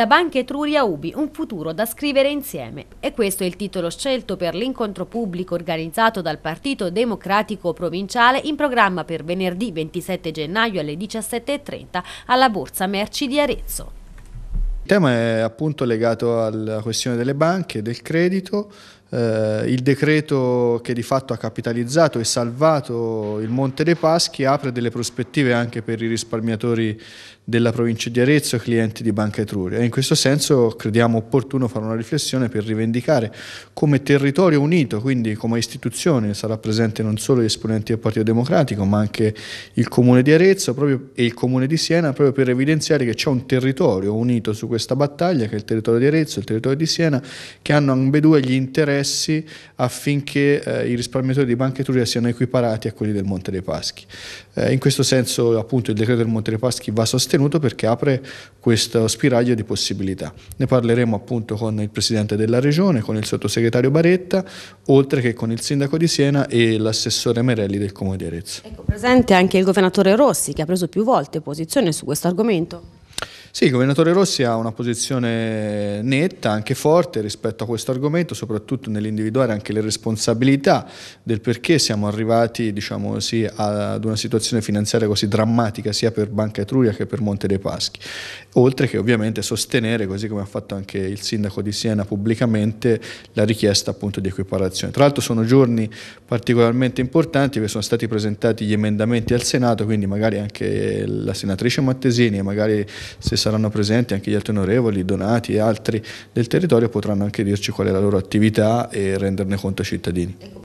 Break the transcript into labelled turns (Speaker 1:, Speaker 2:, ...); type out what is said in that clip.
Speaker 1: Da Banca Etruria Ubi, un futuro da scrivere insieme. E questo è il titolo scelto per l'incontro pubblico organizzato dal Partito Democratico Provinciale in programma per venerdì 27 gennaio alle 17.30 alla Borsa Merci di Arezzo.
Speaker 2: Il tema è appunto legato alla questione delle banche, del credito, eh, il decreto che di fatto ha capitalizzato e salvato il Monte dei Paschi apre delle prospettive anche per i risparmiatori della provincia di Arezzo e clienti di Banca Etruria. E in questo senso crediamo opportuno fare una riflessione per rivendicare come territorio unito, quindi come istituzione, sarà presente non solo gli esponenti del Partito Democratico, ma anche il Comune di Arezzo proprio, e il Comune di Siena, proprio per evidenziare che c'è un territorio unito su questa battaglia, che è il territorio di Arezzo e il territorio di Siena, che hanno ambedue gli interessi processi affinché eh, i risparmiatori di Banca Etruria siano equiparati a quelli del Monte dei Paschi. Eh, in questo senso appunto il decreto del Monte dei Paschi va sostenuto perché apre questo spiraglio di possibilità. Ne parleremo appunto con il Presidente della Regione, con il Sottosegretario Baretta, oltre che con il Sindaco di Siena e l'assessore Merelli del Comune di Arezzo. Ecco,
Speaker 1: presente anche il Governatore Rossi che ha preso più volte posizione su questo argomento.
Speaker 2: Sì, il governatore Rossi ha una posizione netta, anche forte rispetto a questo argomento, soprattutto nell'individuare anche le responsabilità del perché siamo arrivati diciamo così, ad una situazione finanziaria così drammatica sia per Banca Etruria che per Monte dei Paschi, oltre che ovviamente sostenere, così come ha fatto anche il sindaco di Siena pubblicamente, la richiesta appunto di equiparazione. Tra l'altro sono giorni particolarmente importanti perché sono stati presentati gli emendamenti al Senato, quindi magari anche la senatrice Mattesini e magari se saranno presenti, anche gli altri onorevoli, Donati e altri del territorio potranno anche dirci qual è la loro attività e renderne conto ai cittadini. Ecco,